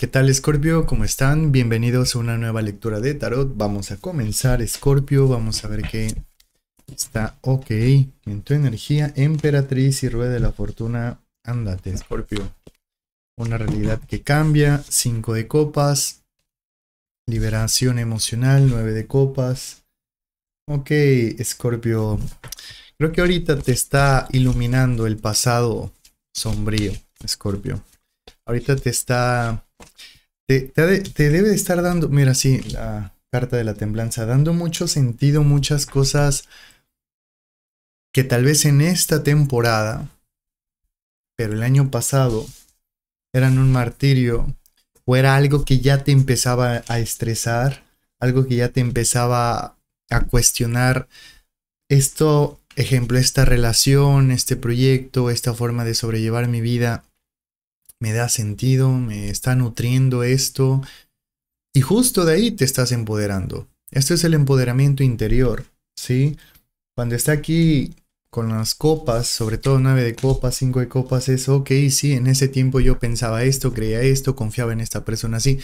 ¿Qué tal Scorpio? ¿Cómo están? Bienvenidos a una nueva lectura de tarot. Vamos a comenzar Scorpio, vamos a ver qué está ok en tu energía. Emperatriz y Rueda de la Fortuna, ándate Scorpio. Una realidad que cambia, 5 de copas, liberación emocional, 9 de copas. Ok Scorpio, creo que ahorita te está iluminando el pasado sombrío, Scorpio ahorita te está... Te, debe de estar dando, mira, sí, la carta de la temblanza, dando mucho sentido, muchas cosas que tal vez en esta temporada, pero el año pasado, eran un martirio o era algo que ya te empezaba a estresar, algo que ya te empezaba a cuestionar esto, ejemplo, esta relación, este proyecto, esta forma de sobrellevar mi vida, me da sentido, me está nutriendo esto. Y justo de ahí te estás empoderando. Esto es el empoderamiento interior, ¿sí? Cuando está aquí con las copas, sobre todo nueve de copas, cinco de copas, es, ok, sí, en ese tiempo yo pensaba esto, creía esto, confiaba en esta persona Sí.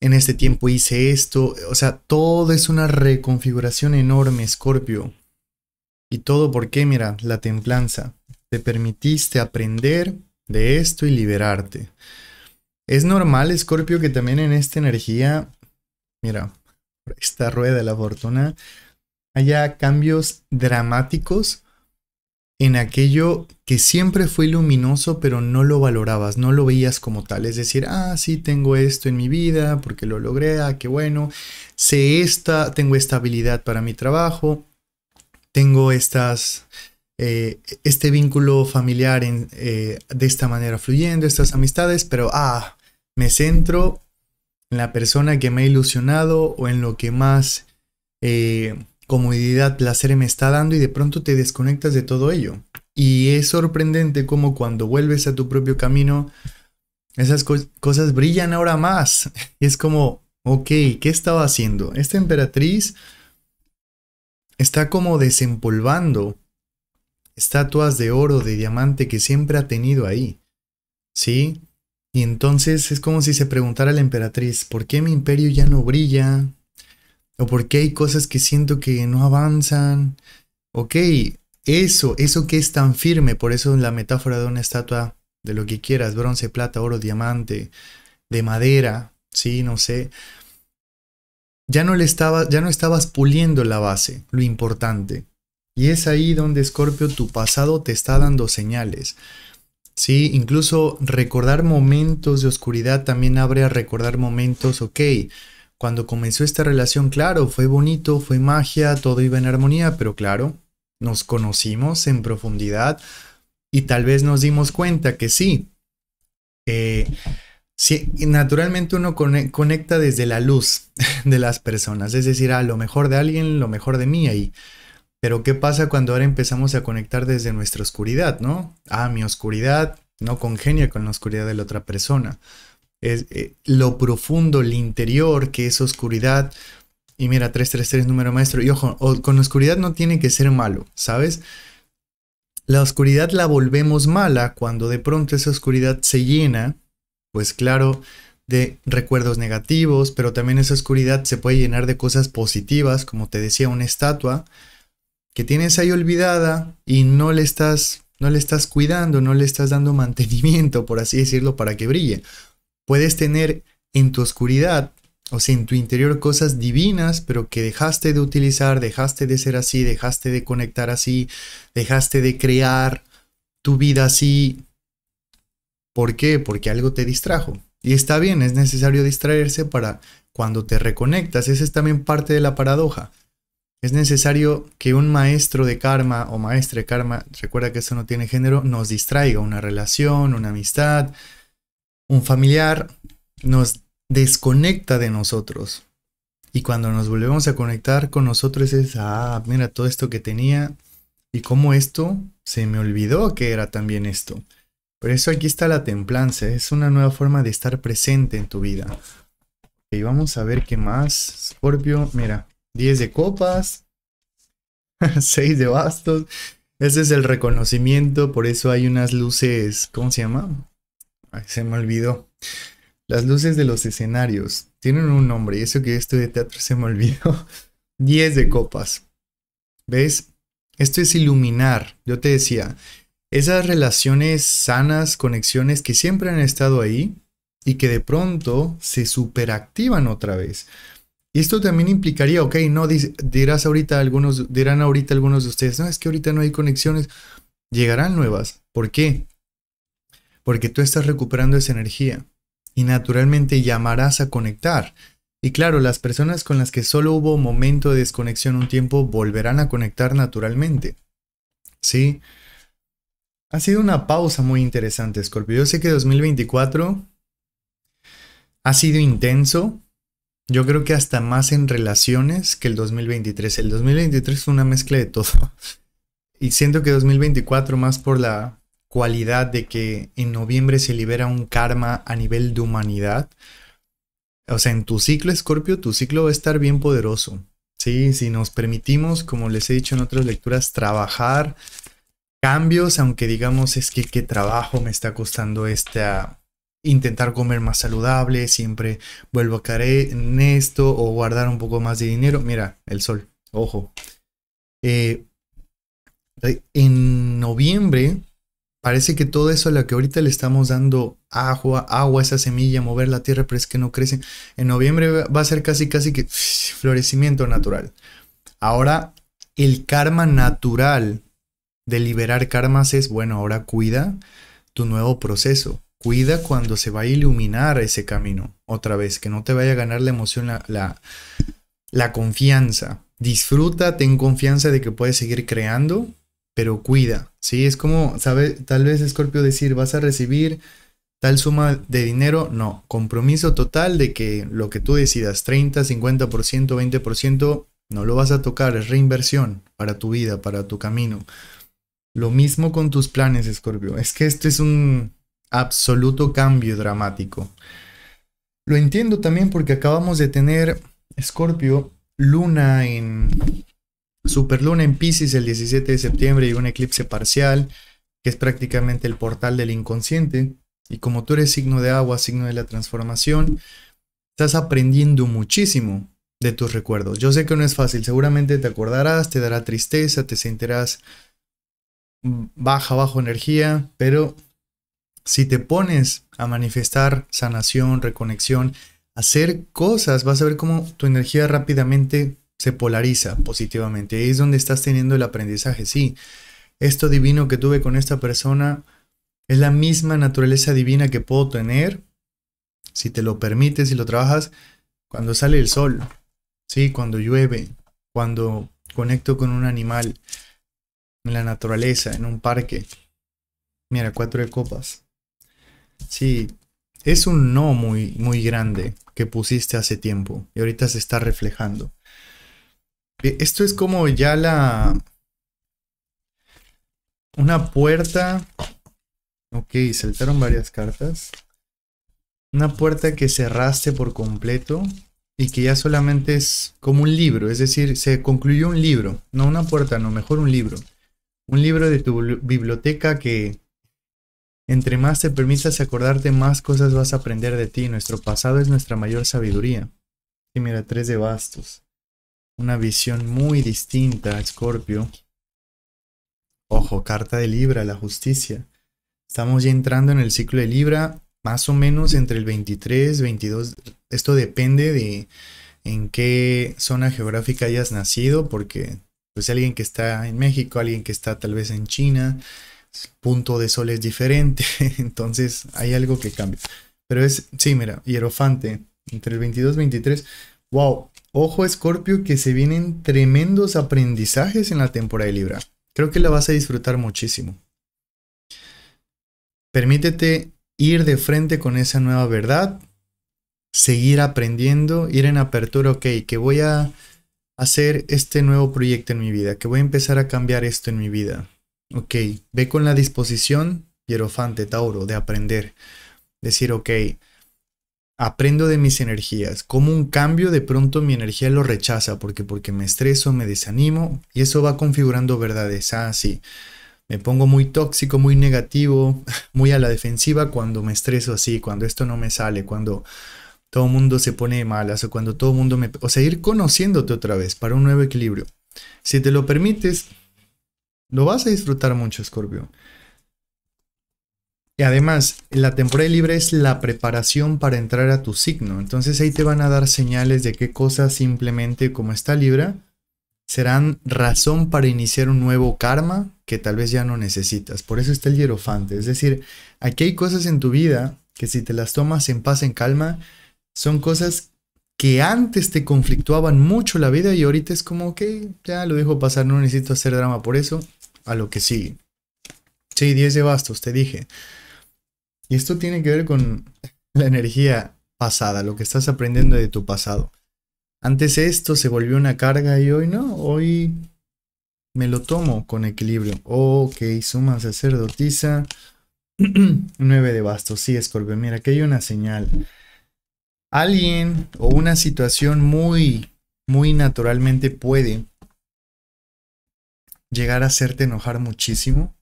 en este tiempo hice esto, o sea, todo es una reconfiguración enorme, Escorpio. Y todo porque, mira, la templanza, te permitiste aprender de esto y liberarte. Es normal, Scorpio, que también en esta energía, mira, esta rueda de la fortuna, haya cambios dramáticos en aquello que siempre fue luminoso, pero no lo valorabas, no lo veías como tal. Es decir, ah, sí, tengo esto en mi vida, porque lo logré, ah, qué bueno. Sé esta, tengo esta habilidad para mi trabajo, tengo estas eh, este vínculo familiar en, eh, de esta manera fluyendo, estas amistades, pero ah, me centro en la persona que me ha ilusionado o en lo que más eh, comodidad, placer me está dando y de pronto te desconectas de todo ello. Y es sorprendente como cuando vuelves a tu propio camino, esas cosas brillan ahora más. Y es como, ok, ¿qué estaba haciendo? Esta emperatriz está como desempolvando estatuas de oro, de diamante que siempre ha tenido ahí. ¿Sí? Y entonces es como si se preguntara a la emperatriz, ¿por qué mi imperio ya no brilla? ¿O por qué hay cosas que siento que no avanzan? Ok, eso, eso que es tan firme, por eso la metáfora de una estatua de lo que quieras, bronce, plata, oro, diamante, de madera, sí, no sé. Ya no le estaba, ya no estabas puliendo la base, lo importante. Y es ahí donde, Scorpio, tu pasado te está dando señales. Sí, incluso recordar momentos de oscuridad también abre a recordar momentos, ok, cuando comenzó esta relación, claro, fue bonito, fue magia, todo iba en armonía, pero claro, nos conocimos en profundidad y tal vez nos dimos cuenta que sí. Eh, naturalmente uno conecta desde la luz de las personas, es decir, a lo mejor de alguien, lo mejor de mí ahí. Pero ¿qué pasa cuando ahora empezamos a conectar desde nuestra oscuridad, no? Ah, mi oscuridad no congenia con la oscuridad de la otra persona. Es, eh, lo profundo, el interior, que es oscuridad. Y mira, 333, número maestro. Y ojo, con oscuridad no tiene que ser malo, ¿sabes? La oscuridad la volvemos mala cuando de pronto esa oscuridad se llena, pues claro, de recuerdos negativos, pero también esa oscuridad se puede llenar de cosas positivas, como te decía, una estatua que tienes ahí olvidada y no le estás no le estás cuidando, no le estás dando mantenimiento, por así decirlo, para que brille. Puedes tener en tu oscuridad, o sea, en tu interior cosas divinas, pero que dejaste de utilizar, dejaste de ser así, dejaste de conectar así, dejaste de crear tu vida así. ¿Por qué? Porque algo te distrajo. Y está bien, es necesario distraerse para cuando te reconectas. Esa es también parte de la paradoja. Es necesario que un maestro de karma o maestre de karma, recuerda que eso no tiene género, nos distraiga una relación, una amistad, un familiar, nos desconecta de nosotros. Y cuando nos volvemos a conectar con nosotros es, ah, mira todo esto que tenía y cómo esto se me olvidó que era también esto. Por eso aquí está la templanza, es una nueva forma de estar presente en tu vida. Y vamos a ver qué más. Scorpio, mira, 10 de copas, 6 de bastos. Ese es el reconocimiento, por eso hay unas luces, ¿cómo se llama? se me olvidó. Las luces de los escenarios. Tienen un nombre, y eso que esto de teatro se me olvidó. 10 de copas. ¿Ves? Esto es iluminar. Yo te decía, esas relaciones sanas, conexiones que siempre han estado ahí y que de pronto se superactivan otra vez esto también implicaría, ok, no dirás ahorita algunos, dirán ahorita algunos de ustedes, no, es que ahorita no hay conexiones, llegarán nuevas. ¿Por qué? Porque tú estás recuperando esa energía y naturalmente llamarás a conectar. Y claro, las personas con las que solo hubo momento de desconexión un tiempo volverán a conectar naturalmente. ¿Sí? Ha sido una pausa muy interesante, Scorpio. Yo sé que 2024 ha sido intenso, yo creo que hasta más en relaciones que el 2023. El 2023 fue una mezcla de todo. Y siento que 2024 más por la cualidad de que en noviembre se libera un karma a nivel de humanidad. O sea, en tu ciclo, Scorpio, tu ciclo va a estar bien poderoso. Sí, si nos permitimos, como les he dicho en otras lecturas, trabajar cambios, aunque digamos es que qué trabajo me está costando esta, intentar comer más saludable, siempre vuelvo a caer en esto o guardar un poco más de dinero. Mira, el sol, ojo. Eh, en noviembre parece que todo eso a lo que ahorita le estamos dando agua, agua, esa semilla, mover la tierra, pero es que no crece. En noviembre va a ser casi, casi que florecimiento natural. Ahora, el karma natural de liberar karmas es, bueno, ahora cuida tu nuevo proceso. Cuida cuando se va a iluminar ese camino. Otra vez, que no te vaya a ganar la emoción, la, la, confianza. Disfruta, ten confianza de que puedes seguir creando, pero cuida. ¿sí? Es como, ¿sabes? Tal vez Scorpio decir, vas a recibir tal suma de dinero. No, compromiso total de que lo que tú decidas, 30, 50%, 20%, no lo vas a tocar. Es reinversión para tu vida, para tu camino. Lo mismo con tus planes, Scorpio. Es que esto es un absoluto cambio dramático. Lo entiendo también porque acabamos de tener Escorpio, luna en superluna en Pisces el 17 de septiembre y un eclipse parcial, que es prácticamente el portal del inconsciente. Y como tú eres signo de agua, signo de la transformación, estás aprendiendo muchísimo de tus recuerdos. Yo sé que no es fácil, seguramente te acordarás, te dará tristeza, te sentirás baja, bajo energía, pero si te pones a manifestar sanación, reconexión, hacer cosas, vas a ver cómo tu energía rápidamente se polariza positivamente. Ahí es donde estás teniendo el aprendizaje. Sí, esto divino que tuve con esta persona es la misma naturaleza divina que puedo tener si te lo permites, si lo trabajas, cuando sale el sol, ¿sí? cuando llueve, cuando conecto con un animal, en la naturaleza, en un parque. Mira, cuatro de copas. Sí, es un no muy, muy grande que pusiste hace tiempo y ahorita se está reflejando. Eh, esto es como ya la... Una puerta... Ok, saltaron varias cartas. Una puerta que cerraste por completo y que ya solamente es como un libro, es decir, se concluyó un libro, no una puerta, no, mejor un libro. Un libro de tu biblioteca que entre más te permitas acordarte, más cosas vas a aprender de ti. Nuestro pasado es nuestra mayor sabiduría. Y mira, tres de bastos. Una visión muy distinta Scorpio. Ojo, carta de Libra, la justicia. Estamos ya entrando en el ciclo de Libra, más o menos entre el 23, 22. Esto depende de en qué zona geográfica hayas nacido, porque pues alguien que está en México, alguien que está tal vez en China, punto de sol es diferente, entonces hay algo que cambia. Pero es, sí, mira, Hierofante, entre el 22 y 23, wow, ojo escorpio que se vienen tremendos aprendizajes en la temporada de Libra. Creo que la vas a disfrutar muchísimo. Permítete ir de frente con esa nueva verdad, seguir aprendiendo, ir en apertura, ok, que voy a hacer este nuevo proyecto en mi vida, que voy a empezar a cambiar esto en mi vida, Ok, ve con la disposición, Hierofante, Tauro, de aprender. Decir, ok, aprendo de mis energías. Como un cambio, de pronto mi energía lo rechaza, porque, porque me estreso, me desanimo, y eso va configurando verdades. Ah, sí, me pongo muy tóxico, muy negativo, muy a la defensiva cuando me estreso así, cuando esto no me sale, cuando todo el mundo se pone malas o cuando todo el mundo me... O sea, ir conociéndote otra vez para un nuevo equilibrio. Si te lo permites, lo vas a disfrutar mucho, Scorpio. Y además, la temporada libre es la preparación para entrar a tu signo. Entonces ahí te van a dar señales de qué cosas simplemente como está Libra serán razón para iniciar un nuevo karma que tal vez ya no necesitas. Por eso está el hierofante. Es decir, aquí hay cosas en tu vida que si te las tomas en paz, en calma, son cosas que antes te conflictuaban mucho la vida y ahorita es como, ok, ya lo dejo pasar, no necesito hacer drama por eso a lo que sigue. Sí, 10 de bastos, te dije. Y esto tiene que ver con la energía pasada, lo que estás aprendiendo de tu pasado. Antes esto se volvió una carga y hoy no, hoy me lo tomo con equilibrio. Ok, suma sacerdotisa. 9 de bastos, sí, Scorpio. Mira, aquí hay una señal. Alguien o una situación muy, muy naturalmente puede llegar a hacerte enojar muchísimo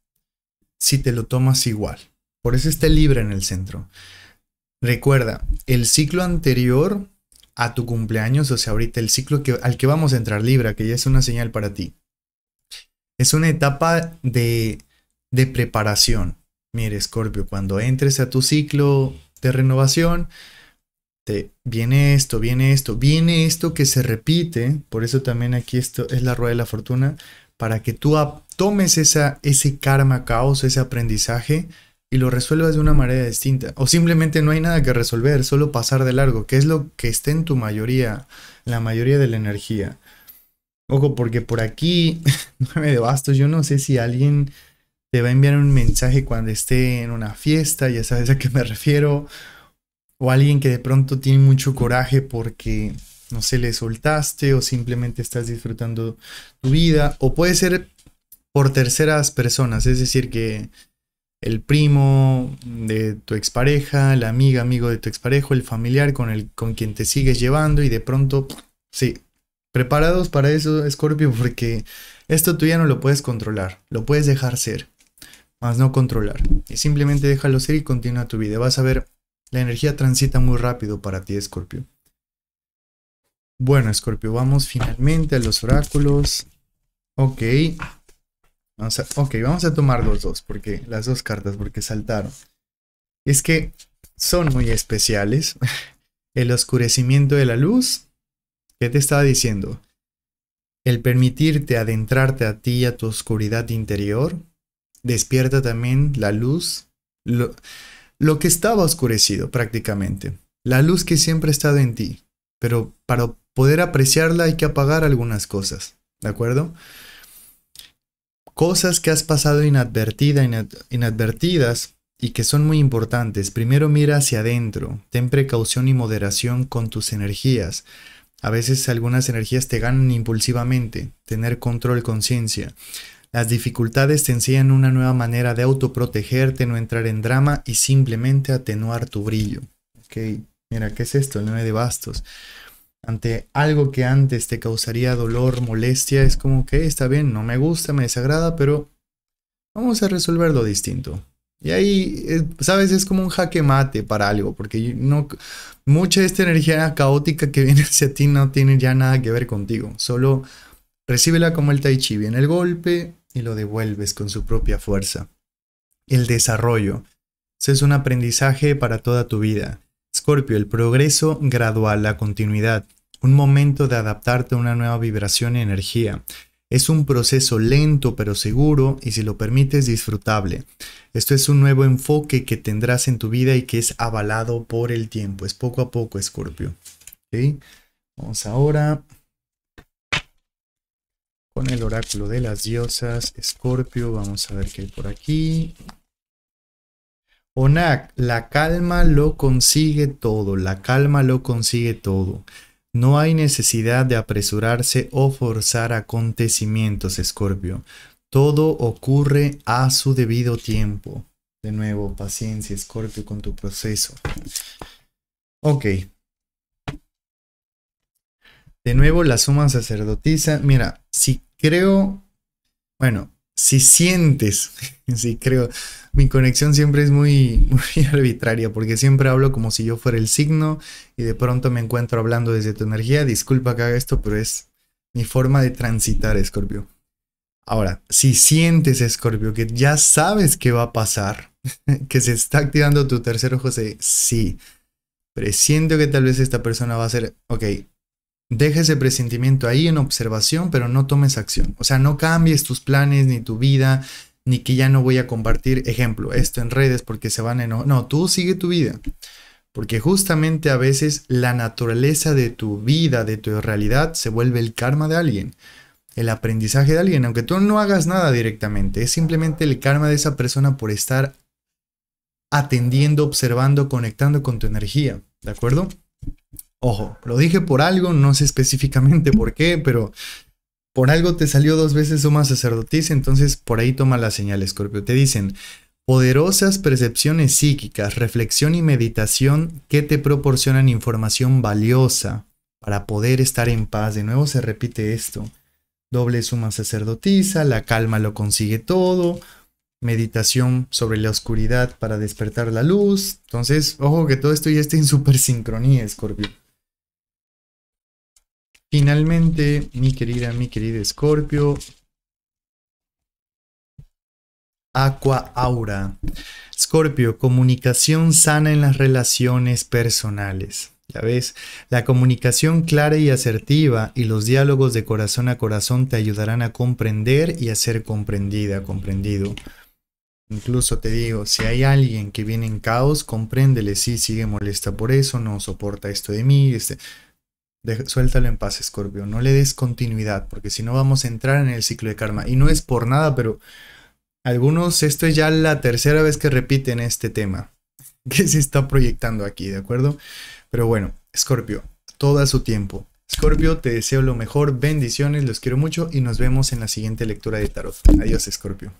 si te lo tomas igual. Por eso está libre en el centro. Recuerda, el ciclo anterior a tu cumpleaños, o sea, ahorita el ciclo que, al que vamos a entrar Libra, que ya es una señal para ti. Es una etapa de, de preparación. Mire, Scorpio, cuando entres a tu ciclo de renovación, te viene esto, viene esto, viene esto que se repite, por eso también aquí esto es la rueda de la fortuna, para que tú tomes esa, ese karma caos, ese aprendizaje y lo resuelvas de una manera distinta. O simplemente no hay nada que resolver, solo pasar de largo, que es lo que esté en tu mayoría, la mayoría de la energía. Ojo, porque por aquí, me de bastos, yo no sé si alguien te va a enviar un mensaje cuando esté en una fiesta, ya sabes a qué me refiero, o alguien que de pronto tiene mucho coraje porque no sé, le soltaste o simplemente estás disfrutando tu vida. O puede ser por terceras personas, es decir, que el primo de tu expareja, la amiga, amigo de tu exparejo, el familiar con, el, con quien te sigues llevando y de pronto, sí, preparados para eso, Scorpio, porque esto tú ya no lo puedes controlar, lo puedes dejar ser, más no controlar. Y simplemente déjalo ser y continúa tu vida. Vas a ver, la energía transita muy rápido para ti, Scorpio. Bueno, Scorpio, vamos finalmente a los oráculos. Ok. Vamos a, ok, vamos a tomar los dos, porque las dos cartas, porque saltaron. Es que son muy especiales. El oscurecimiento de la luz. ¿Qué te estaba diciendo? El permitirte adentrarte a ti y a tu oscuridad interior. Despierta también la luz. Lo, lo que estaba oscurecido prácticamente. La luz que siempre ha estado en ti. Pero para poder apreciarla hay que apagar algunas cosas, ¿de acuerdo? Cosas que has pasado inadvertida, inadvertidas y que son muy importantes. Primero mira hacia adentro, ten precaución y moderación con tus energías. A veces algunas energías te ganan impulsivamente, tener control, conciencia. Las dificultades te enseñan una nueva manera de autoprotegerte, no entrar en drama y simplemente atenuar tu brillo. Ok, mira, ¿qué es esto? El 9 de bastos ante algo que antes te causaría dolor, molestia, es como que está bien, no me gusta, me desagrada, pero vamos a resolverlo distinto. Y ahí, eh, ¿sabes? Es como un jaque mate para algo, porque no, mucha de esta energía caótica que viene hacia ti no tiene ya nada que ver contigo. Solo recíbela como el tai chi, viene el golpe y lo devuelves con su propia fuerza. El desarrollo. es un aprendizaje para toda tu vida. Escorpio, el progreso gradual, la continuidad, un momento de adaptarte a una nueva vibración y energía. Es un proceso lento pero seguro y si lo permites disfrutable. Esto es un nuevo enfoque que tendrás en tu vida y que es avalado por el tiempo. Es poco a poco, Escorpio. ¿Okay? Vamos ahora con el oráculo de las diosas, Escorpio. Vamos a ver qué hay por aquí. Onak, la calma lo consigue todo, la calma lo consigue todo. No hay necesidad de apresurarse o forzar acontecimientos, Escorpio. Todo ocurre a su debido tiempo. De nuevo, paciencia, Escorpio, con tu proceso. Ok. De nuevo, la suma sacerdotisa. Mira, si creo... Bueno, si sientes, sí creo, mi conexión siempre es muy, arbitraria porque siempre hablo como si yo fuera el signo y de pronto me encuentro hablando desde tu energía. Disculpa que haga esto, pero es mi forma de transitar, Escorpio. Ahora, si sientes, Escorpio, que ya sabes qué va a pasar, que se está activando tu tercero ojo, sí, presiento que tal vez esta persona va a ser, ok, Deja ese presentimiento ahí en observación, pero no tomes acción. O sea, no cambies tus planes ni tu vida, ni que ya no voy a compartir, ejemplo, esto en redes porque se van en No, tú sigue tu vida. Porque justamente a veces la naturaleza de tu vida, de tu realidad, se vuelve el karma de alguien. El aprendizaje de alguien, aunque tú no hagas nada directamente, es simplemente el karma de esa persona por estar atendiendo, observando, conectando con tu energía. ¿De acuerdo? Ojo, lo dije por algo, no sé específicamente por qué, pero por algo te salió dos veces suma sacerdotisa, entonces por ahí toma la señal, Scorpio. Te dicen, poderosas percepciones psíquicas, reflexión y meditación que te proporcionan información valiosa para poder estar en paz. De nuevo se repite esto. Doble suma sacerdotisa, la calma lo consigue todo, meditación sobre la oscuridad para despertar la luz. Entonces, ojo que todo esto ya está en súper sincronía, Scorpio. Finalmente, mi querida, mi querido Scorpio. Aqua Aura. Scorpio, comunicación sana en las relaciones personales. Ya ves, la comunicación clara y asertiva y los diálogos de corazón a corazón te ayudarán a comprender y a ser comprendida, comprendido. Incluso te digo, si hay alguien que viene en caos, compréndele, si sigue molesta por eso, no soporta esto de mí, este, suéltalo en paz, Scorpio. No le des continuidad, porque si no vamos a entrar en el ciclo de karma. Y no es por nada, pero algunos, esto es ya la tercera vez que repiten este tema que se está proyectando aquí, ¿de acuerdo? Pero bueno, Scorpio, todo a su tiempo. Scorpio, te deseo lo mejor, bendiciones, los quiero mucho y nos vemos en la siguiente lectura de tarot. Adiós, Scorpio.